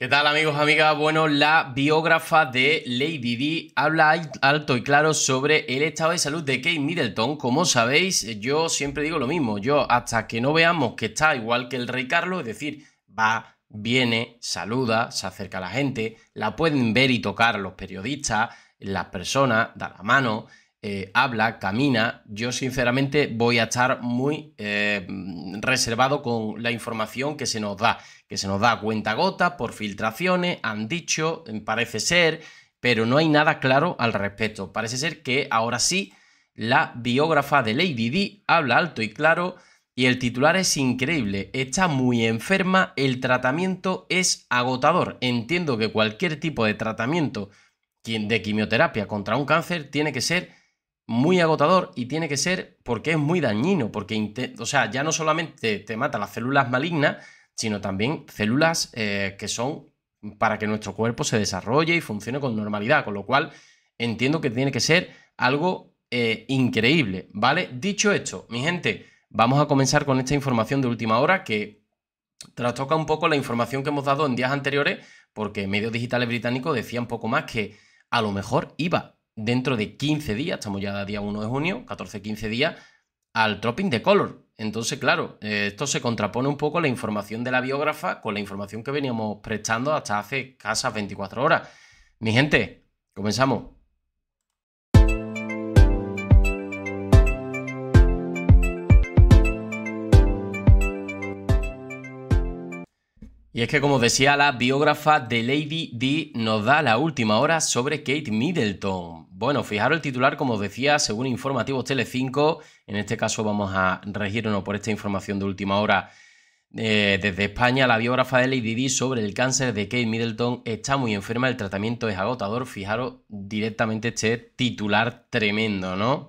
¿Qué tal amigos, amigas? Bueno, la biógrafa de Lady Di habla alto y claro sobre el estado de salud de Kate Middleton. Como sabéis, yo siempre digo lo mismo, yo hasta que no veamos que está igual que el rey Carlos, es decir, va, viene, saluda, se acerca a la gente, la pueden ver y tocar los periodistas, las personas, da la mano, eh, habla, camina, yo sinceramente voy a estar muy eh, reservado con la información que se nos da, que se nos da cuenta gota, por filtraciones, han dicho, eh, parece ser, pero no hay nada claro al respecto. Parece ser que ahora sí, la biógrafa de Lady Di habla alto y claro y el titular es increíble, está muy enferma, el tratamiento es agotador. Entiendo que cualquier tipo de tratamiento de quimioterapia contra un cáncer tiene que ser muy agotador y tiene que ser porque es muy dañino, porque o sea, ya no solamente te mata las células malignas, sino también células eh, que son para que nuestro cuerpo se desarrolle y funcione con normalidad, con lo cual entiendo que tiene que ser algo eh, increíble, ¿vale? Dicho esto, mi gente, vamos a comenzar con esta información de última hora que trastoca un poco la información que hemos dado en días anteriores, porque medios digitales británicos decían poco más que a lo mejor iba dentro de 15 días, estamos ya día 1 de junio, 14-15 días, al dropping de Color. Entonces, claro, eh, esto se contrapone un poco la información de la biógrafa con la información que veníamos prestando hasta hace casi 24 horas. Mi gente, comenzamos. Y es que, como decía la biógrafa de Lady Di, nos da la última hora sobre Kate Middleton. Bueno, fijaros el titular, como decía, según informativos Tele5. en este caso vamos a regirnos por esta información de última hora eh, desde España, la biógrafa de Lady D sobre el cáncer de Kate Middleton está muy enferma, el tratamiento es agotador, fijaros directamente este titular tremendo, ¿no?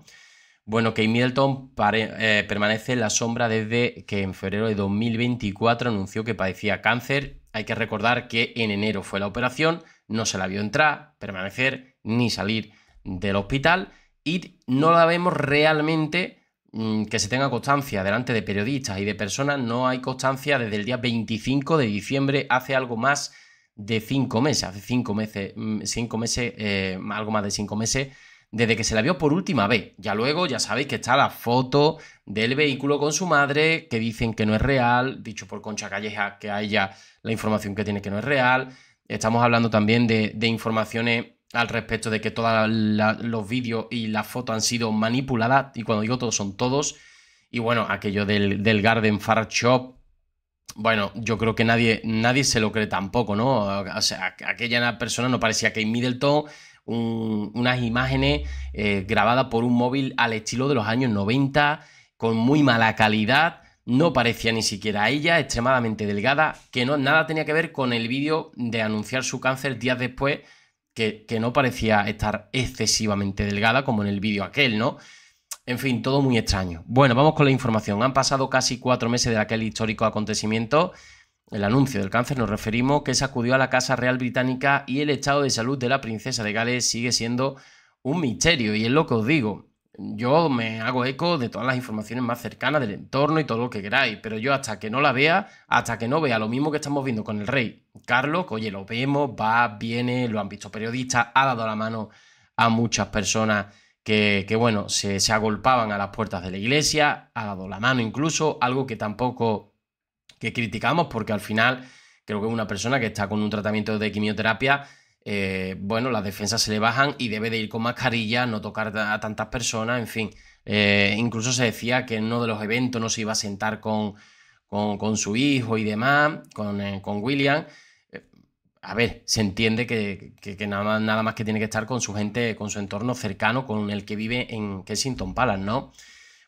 Bueno, Kate Middleton eh, permanece en la sombra desde que en febrero de 2024 anunció que padecía cáncer. Hay que recordar que en enero fue la operación, no se la vio entrar, permanecer ni salir del hospital y no la vemos realmente mm, que se tenga constancia delante de periodistas y de personas, no hay constancia desde el día 25 de diciembre, hace algo más de cinco meses, hace cinco meses, mm, cinco meses, eh, algo más de cinco meses desde que se la vio por última vez. Ya luego, ya sabéis que está la foto del vehículo con su madre, que dicen que no es real, dicho por Concha Calleja que a ella la información que tiene que no es real. Estamos hablando también de, informaciones al respecto de que todos los vídeos y la foto han sido manipuladas, y cuando digo todos son todos, y bueno, aquello del, del Garden Far Shop, bueno, yo creo que nadie, nadie se lo cree tampoco, ¿no? O sea, aquella persona no parecía Kate Middleton, unas imágenes eh, grabadas por un móvil al estilo de los años 90, con muy mala calidad, no parecía ni siquiera ella, extremadamente delgada, que no, nada tenía que ver con el vídeo de anunciar su cáncer días después, que, que no parecía estar excesivamente delgada como en el vídeo aquel, ¿no? En fin, todo muy extraño. Bueno, vamos con la información. Han pasado casi cuatro meses de aquel histórico acontecimiento el anuncio del cáncer nos referimos que sacudió a la Casa Real Británica y el estado de salud de la princesa de Gales sigue siendo un misterio y es lo que os digo. Yo me hago eco de todas las informaciones más cercanas del entorno y todo lo que queráis, pero yo hasta que no la vea, hasta que no vea lo mismo que estamos viendo con el rey Carlos, que, oye, lo vemos, va, viene, lo han visto periodistas, ha dado la mano a muchas personas que, bueno, se, se agolpaban a las puertas de la iglesia, ha dado la mano incluso, algo que tampoco que criticamos porque al final creo que una persona que está con un tratamiento de quimioterapia, eh, bueno, las defensas se le bajan y debe de ir con mascarilla, no tocar a tantas personas, en fin. Eh, incluso se decía que en uno de los eventos no se iba a sentar con, con, su hijo y demás, con, eh, con William. A ver, se entiende que, nada, más, nada más que tiene que estar con su gente, con su entorno cercano, con el que vive en Kensington Palace, ¿no?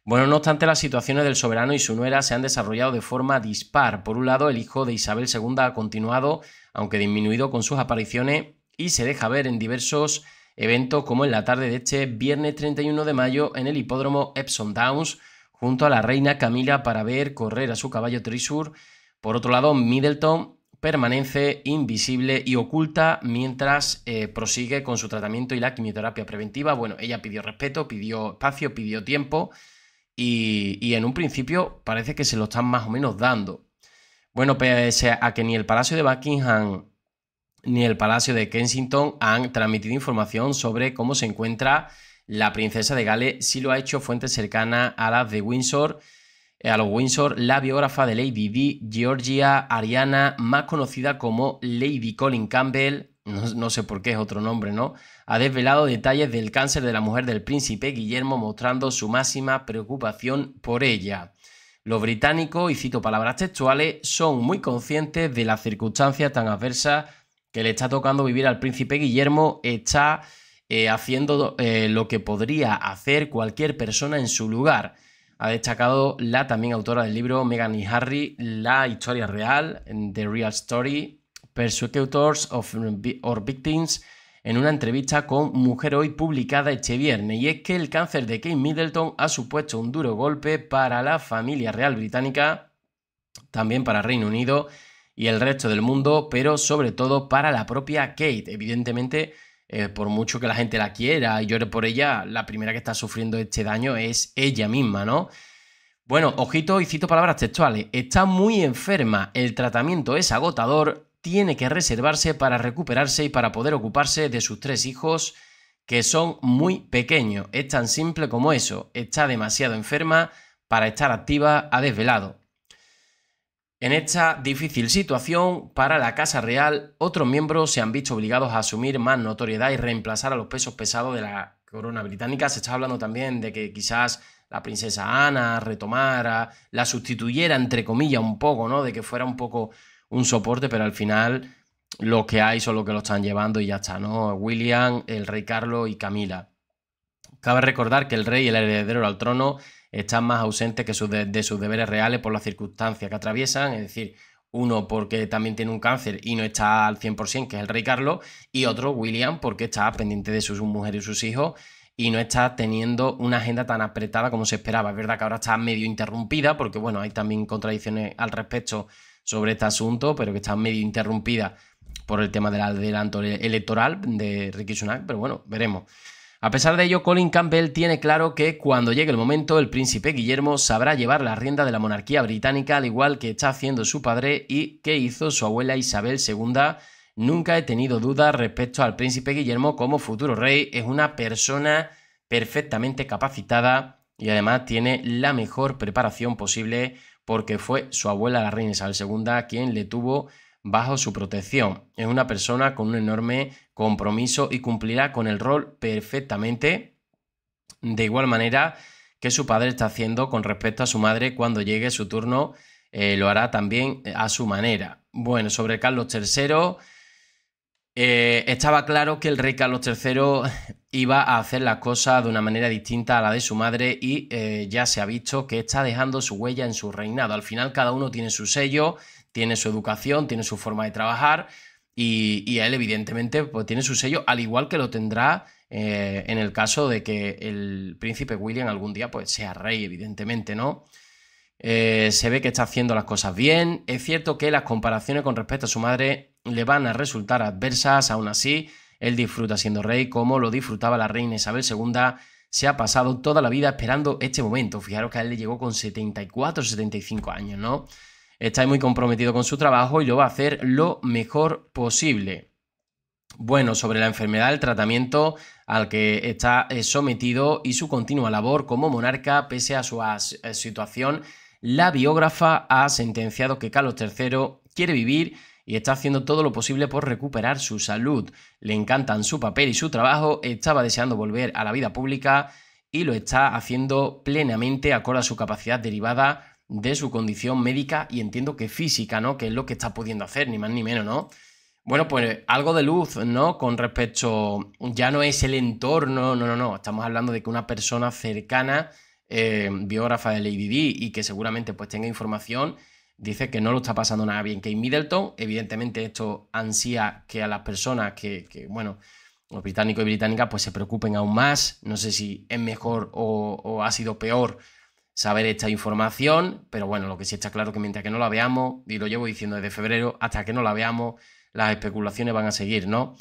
Bueno, no obstante, las situaciones del soberano y su nuera se han desarrollado de forma dispar. Por un lado, el hijo de Isabel II ha continuado, aunque disminuido, con sus apariciones y se deja ver en diversos eventos, como en la tarde de este viernes 31 de mayo en el hipódromo Epsom Downs, junto a la reina Camila para ver correr a su caballo Trisur. Por otro lado, Middleton permanece invisible y oculta mientras eh, prosigue con su tratamiento y la quimioterapia preventiva. Bueno, ella pidió respeto, pidió espacio, pidió tiempo y, en un principio parece que se lo están más o menos dando. Bueno, pese a que ni el Palacio de Buckingham ni el Palacio de Kensington han transmitido información sobre cómo se encuentra la princesa de Gales, sí lo ha hecho fuente cercana a las de Windsor, eh, a los Windsor, la biógrafa de Lady B, Georgia Ariana, más conocida como Lady Colin Campbell, no, sé por qué es otro nombre, ¿no? Ha desvelado detalles del cáncer de la mujer del príncipe Guillermo mostrando su máxima preocupación por ella. Los británicos, y cito palabras textuales, son muy conscientes de las circunstancias tan adversas que le está tocando vivir al príncipe Guillermo. Está eh, haciendo eh, lo que podría hacer cualquier persona en su lugar. Ha destacado la también autora del libro Megan y Harry, La historia real, The Real Story, Persecutors of, or Victims en una entrevista con Mujer Hoy publicada este viernes, y es que el cáncer de Kate Middleton ha supuesto un duro golpe para la familia real británica, también para Reino Unido y el resto del mundo, pero sobre todo para la propia Kate. Evidentemente, eh, por mucho que la gente la quiera y llore por ella, la primera que está sufriendo este daño es ella misma, ¿no? Bueno, ojito y cito palabras textuales. Está muy enferma, el tratamiento es agotador, tiene que reservarse para recuperarse y para poder ocuparse de sus tres hijos que son muy pequeños. Es tan simple como eso. Está demasiado enferma para estar activa a desvelado. En esta difícil situación para la Casa Real, otros miembros se han visto obligados a asumir más notoriedad y reemplazar a los pesos pesados de la corona británica. Se está hablando también de que quizás la princesa Ana retomara, la sustituyera entre comillas un poco, ¿no? De que fuera un poco un soporte, pero al final lo que hay son lo que lo están llevando y ya está, ¿no? William, el rey Carlos y Camila. Cabe recordar que el rey y el heredero al trono están más ausentes que de, sus deberes reales por las circunstancias que atraviesan, es decir, uno porque también tiene un cáncer y no está al 100%, que es el rey Carlos, y otro, William, porque está pendiente de su mujer y sus hijos y no está teniendo una agenda tan apretada como se esperaba. Es verdad que ahora está medio interrumpida porque, bueno, hay también contradicciones al respecto sobre este asunto, pero que está medio interrumpida por el tema del adelanto electoral de Ricky Sunak, pero bueno, veremos. A pesar de ello, Colin Campbell tiene claro que cuando llegue el momento, el príncipe Guillermo sabrá llevar la rienda de la monarquía británica, al igual que está haciendo su padre y que hizo su abuela Isabel II. Nunca he tenido dudas respecto al príncipe Guillermo como futuro rey. Es una persona perfectamente capacitada y además tiene la mejor preparación posible porque fue su abuela la reina Isabel II quien le tuvo bajo su protección. Es una persona con un enorme compromiso y cumplirá con el rol perfectamente, de igual manera que su padre está haciendo con respecto a su madre cuando llegue su turno, eh, lo hará también eh, a su manera. Bueno, sobre Carlos III, eh, estaba claro que el rey Carlos III iba a hacer las cosas de una manera distinta a la de su madre y eh, ya se ha visto que está dejando su huella en su reinado. Al final cada uno tiene su sello, tiene su educación, tiene su forma de trabajar y, él evidentemente pues, tiene su sello al igual que lo tendrá eh, en el caso de que el príncipe William algún día pues, sea rey, evidentemente, ¿no? Eh, se ve que está haciendo las cosas bien. Es cierto que las comparaciones con respecto a su madre le van a resultar adversas, aún así él disfruta siendo rey como lo disfrutaba la reina Isabel II. Se ha pasado toda la vida esperando este momento. Fijaros que a él le llegó con 74, 75 años, ¿no? Está muy comprometido con su trabajo y lo va a hacer lo mejor posible. Bueno, sobre la enfermedad, el tratamiento al que está eh, sometido y su continua labor como monarca pese a su eh, situación, la biógrafa ha sentenciado que Carlos III quiere vivir y está haciendo todo lo posible por recuperar su salud. Le encantan su papel y su trabajo, estaba deseando volver a la vida pública y lo está haciendo plenamente acorde a su capacidad derivada de su condición médica y entiendo que física, ¿no? Que es lo que está pudiendo hacer, ni más ni menos, ¿no? Bueno, pues algo de luz, ¿no? Con respecto, ya no es el entorno, no, no, no, estamos hablando de que una persona cercana, eh, biógrafa de Lady y que seguramente pues tenga información dice que no lo está pasando nada bien Kate Middleton. Evidentemente esto ansía que a las personas que, bueno, los británicos y británicas pues se preocupen aún más. No sé si es mejor o, ha sido peor saber esta información, pero bueno, lo que sí está claro es que mientras que no la veamos, y lo llevo diciendo desde febrero, hasta que no la veamos, las especulaciones van a seguir, ¿no?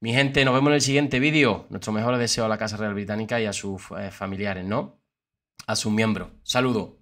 Mi gente, nos vemos en el siguiente vídeo. Nuestro mejor deseo a la Casa Real Británica y a sus eh, familiares, ¿no? A sus miembros. Saludos.